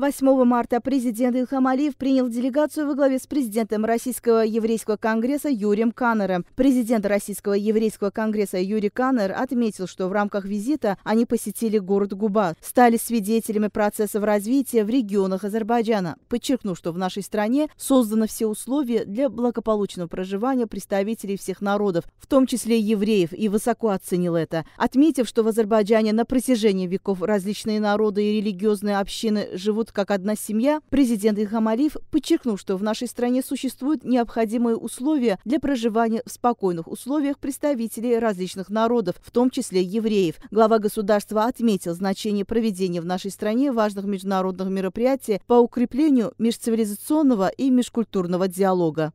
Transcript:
8 марта президент Ильхам Алиев принял делегацию во главе с президентом Российского еврейского конгресса Юрием Каннером. Президент Российского еврейского конгресса Юрий Каннер отметил, что в рамках визита они посетили город Губа, стали свидетелями процессов развития в регионах Азербайджана, подчеркнул, что в нашей стране созданы все условия для благополучного проживания представителей всех народов, в том числе евреев, и высоко оценил это, отметив, что в Азербайджане на протяжении веков различные народы и религиозные общины живут живут как одна семья, президент Ильхам Алиев подчеркнул, что в нашей стране существуют необходимые условия для проживания в спокойных условиях представителей различных народов, в том числе евреев. Глава государства отметил значение проведения в нашей стране важных международных мероприятий по укреплению межцивилизационного и межкультурного диалога.